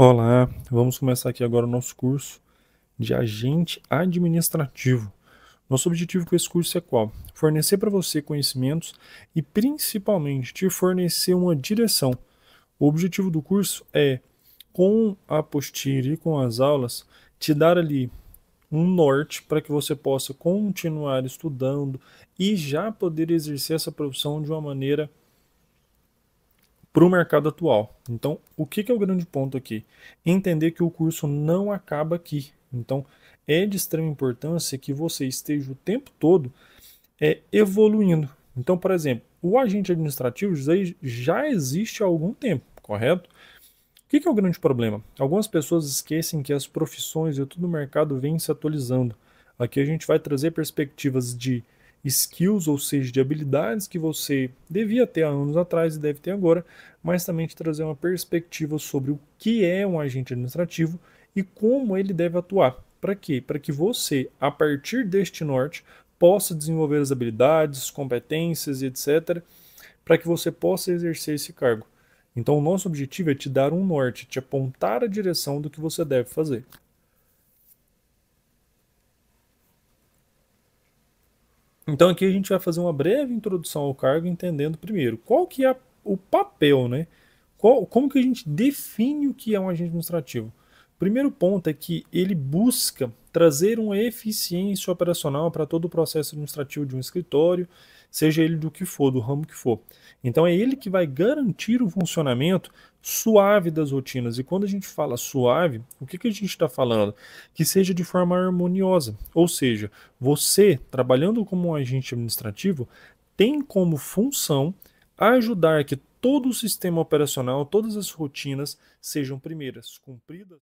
Olá, vamos começar aqui agora o nosso curso de agente administrativo. Nosso objetivo com esse curso é qual? Fornecer para você conhecimentos e principalmente te fornecer uma direção. O objetivo do curso é, com a apostila e com as aulas, te dar ali um norte para que você possa continuar estudando e já poder exercer essa profissão de uma maneira para o mercado atual. Então, o que, que é o grande ponto aqui? Entender que o curso não acaba aqui. Então, é de extrema importância que você esteja o tempo todo é, evoluindo. Então, por exemplo, o agente administrativo já existe há algum tempo, correto? O que, que é o grande problema? Algumas pessoas esquecem que as profissões e tudo o mercado vem se atualizando. Aqui a gente vai trazer perspectivas de skills, ou seja, de habilidades que você devia ter há anos atrás e deve ter agora, mas também te trazer uma perspectiva sobre o que é um agente administrativo e como ele deve atuar. Para quê? Para que você, a partir deste norte, possa desenvolver as habilidades, competências e etc., para que você possa exercer esse cargo. Então, o nosso objetivo é te dar um norte, te apontar a direção do que você deve fazer. Então aqui a gente vai fazer uma breve introdução ao cargo, entendendo primeiro qual que é o papel, né? Qual, como que a gente define o que é um agente administrativo? Primeiro ponto é que ele busca trazer uma eficiência operacional para todo o processo administrativo de um escritório, seja ele do que for, do ramo que for. Então é ele que vai garantir o funcionamento suave das rotinas. E quando a gente fala suave, o que, que a gente está falando? Que seja de forma harmoniosa. Ou seja, você, trabalhando como um agente administrativo, tem como função ajudar que todo o sistema operacional, todas as rotinas sejam primeiras cumpridas.